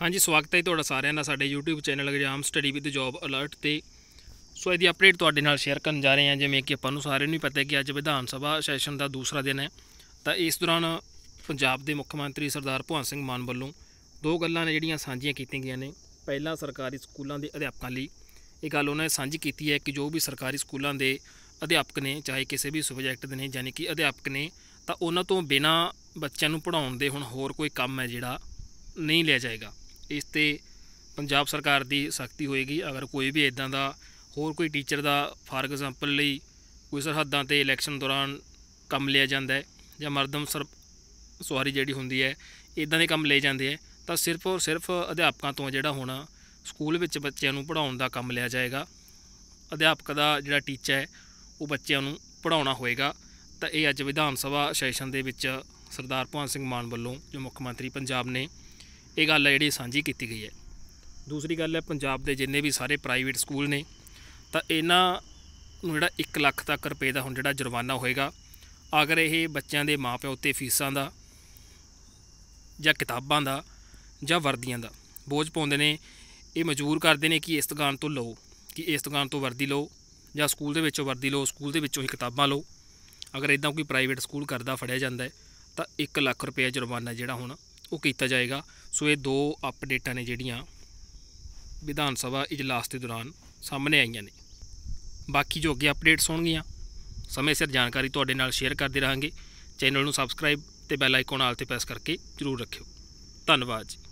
ਹਾਂਜੀ ਸਵਾਗਤ ਹੈ ਤੁਹਾਡਾ ਸਾਰਿਆਂ ਦਾ ਸਾਡੇ YouTube channel exam study with job alert ਤੇ ਸੋ ਇਹਦੀ ਅਪਡੇਟ ਤੁਹਾਡੇ ਨਾਲ ਸ਼ੇਅਰ ਕਰਨ ਜਾ ਰਹੇ ਹਾਂ ਜਿਵੇਂ ਕਿ ਆਪਾਂ ਨੂੰ ਸਾਰਿਆਂ ਨੂੰ ਪਤਾ ਹੈ ਕਿ ਅੱਜ ਵਿਧਾਨ ਸਭਾ ਸੈਸ਼ਨ ਦਾ ਦੂਸਰਾ ਦਿਨ ਹੈ ਤਾਂ ਇਸ ਦੌਰਾਨ ਪੰਜਾਬ ਦੇ ਮੁੱਖ ਮੰਤਰੀ ਸਰਦਾਰ ਭਗਵੰਤ ਸਿੰਘ ਮਾਨ ਵੱਲੋਂ ਦੋ ਗੱਲਾਂ ਨੇ ਜਿਹੜੀਆਂ ਸਾਂਝੀਆਂ ਕੀਤੀਆਂ ਗਈਆਂ ਨੇ ਪਹਿਲਾਂ ਸਰਕਾਰੀ ਸਕੂਲਾਂ ਦੇ ਅਧਿਆਪਕਾਂ ਲਈ ਇਹ ਗੱਲ ਉਹਨਾਂ ਨੇ ਸਾਂਝੀ ਕੀਤੀ ਹੈ ਕਿ ਜੋ ਵੀ ਸਰਕਾਰੀ ਸਕੂਲਾਂ ਦੇ ਅਧਿਆਪਕ ਨੇ ਚਾਹੇ ਕਿਸੇ ਵੀ ਸਬਜੈਕਟ ਦੇ ਨੇ ਯਾਨੀ ਕਿ ਅਧਿਆਪਕ ਨੇ ਤਾਂ ਉਹਨਾਂ ਤੋਂ ਬਿਨਾ ਬੱਚਿਆਂ ਨੂੰ ਪੜਾਉਣ ਦੇ ਹੁਣ ਹੋਰ ਕੋਈ ਕੰਮ ਹੈ ਜਿਹੜਾ ਨਹੀਂ ਲਿਆ ਜਾਏਗਾ ਇਸ ਤੇ ਪੰਜਾਬ ਸਰਕਾਰ ਦੀ ਸਖਤੀ ਹੋਏਗੀ ਅਗਰ ਕੋਈ ਵੀ ਇਦਾਂ ਦਾ ਹੋਰ ਕੋਈ ਟੀਚਰ ਦਾ ਫਾਰ ਐਗਜ਼ਾਮਪਲ ਲਈ ਕੋਈ ਸਰਹੱਦਾਂ ਤੇ ਇਲੈਕਸ਼ਨ ਦੌਰਾਨ ਕੰਮ ਲਿਆ ਜਾਂਦਾ ਹੈ ਜਾਂ ਮਰਦਮ ਸਰ ਸਵਾਰੀ ਜਿਹੜੀ ਹੁੰਦੀ ਹੈ ਇਦਾਂ ਦੇ ਕੰਮ ਲਏ ਜਾਂਦੇ ਆ ਤਾਂ ਸਿਰਫ ਔਰ ਸਿਰਫ ਅਧਿਆਪਕਾਂ ਤੋਂ ਜਿਹੜਾ ਹੋਣਾ ਸਕੂਲ ਵਿੱਚ ਬੱਚਿਆਂ ਨੂੰ ਪੜਾਉਣ ਦਾ ਕੰਮ ਲਿਆ ਜਾਏਗਾ ਅਧਿਆਪਕ ਦਾ ਜਿਹੜਾ ਟੀਚਾ ਹੈ ਉਹ ਬੱਚਿਆਂ ਨੂੰ ਪੜਾਉਣਾ ਹੋਏਗਾ ਤਾਂ ਇਹ ਅੱਜ ਵਿਧਾਨ ਸਭਾ ਸੈਸ਼ਨ ਦੇ ਵਿੱਚ ਸਰਦਾਰ ਭਗਵੰਤ ਸਿੰਘ ਮਾਨ ਵੱਲੋਂ ਜੋ ਮੁੱਖ ਮੰਤਰੀ ਪੰਜਾਬ ਨੇ ਇਹ ਗੱਲ ਹੈ ਜਿਹੜੀ ਸਾਂਝੀ ਕੀਤੀ ਗਈ ਹੈ ਦੂਸਰੀ ਗੱਲ ਹੈ ਪੰਜਾਬ ਦੇ ਜਿੰਨੇ ਵੀ ਸਾਰੇ ਪ੍ਰਾਈਵੇਟ ਸਕੂਲ ਨੇ ਤਾਂ ਇਹਨਾਂ ਨੂੰ ਜਿਹੜਾ 1 ਲੱਖ ਤੱਕ ਰੁਪਏ ਦਾ ਹੁਣ ਜਿਹੜਾ ਜੁਰਮਾਨਾ ਹੋਏਗਾ ਅਗਰ ਇਹ ਬੱਚਿਆਂ ਦੇ ਮਾਪਿਆਂ ਉੱਤੇ ਫੀਸਾਂ ਦਾ ਜਾਂ ਕਿਤਾਬਾਂ ਦਾ ਜਾਂ ਵਰਦੀਆਂ ਦਾ ਬੋਝ ਪਾਉਂਦੇ ਨੇ ਇਹ ਮਜਬੂਰ ਕਰਦੇ ਨੇ ਕਿ ਇਸ ਦੁਕਾਨ ਤੋਂ ਲਓ ਕਿ ਇਸ ਦੁਕਾਨ ਤੋਂ ਵਰਦੀ ਲਓ ਜਾਂ ਸਕੂਲ ਦੇ ਵਿੱਚੋਂ ਵਰਦੀ ਲਓ ਸਕੂਲ ਦੇ ਵਿੱਚੋਂ ਹੀ ਕਿਤਾਬਾਂ ਲਓ ਅਗਰ ਇਦਾਂ ਕੋਈ ਪ੍ਰਾਈਵੇਟ ਸਕੂਲ ਕਰਦਾ ਫੜਿਆ ਜਾਂਦਾ ਤਾਂ 1 ਲੱਖ ਰੁਪਏ ਜੁਰਮਾਨਾ ਜਿਹੜਾ ਹੁਣ ਉਹ ਕੀਤਾ ਜਾਏਗਾ ਸੋ ਇਹ ਦੋ ਅਪਡੇਟਾਂ ਨੇ ਜਿਹੜੀਆਂ ਵਿਧਾਨ ਸਭਾ ਇਜਲਾਸ ਦੇ ਦੌਰਾਨ ਸਾਹਮਣੇ ਆਈਆਂ ਨੇ ਬਾਕੀ ਜੋ ਅੱਗੇ ਅਪਡੇਟਸ ਹੋਣਗੀਆਂ ਸਮੇਂ ਸਿਰ ਜਾਣਕਾਰੀ ਤੁਹਾਡੇ ਨਾਲ ਸ਼ੇਅਰ ਕਰਦੇ ਰਹਾਂਗੇ ਚੈਨਲ ਨੂੰ ਸਬਸਕ੍ਰਾਈਬ ਤੇ ਬੈਲ ਆਈਕਨ ਆਲ ਤੇ ਪ੍ਰੈਸ ਕਰਕੇ ਜਰੂਰ ਰੱਖਿਓ ਧੰਨਵਾਦ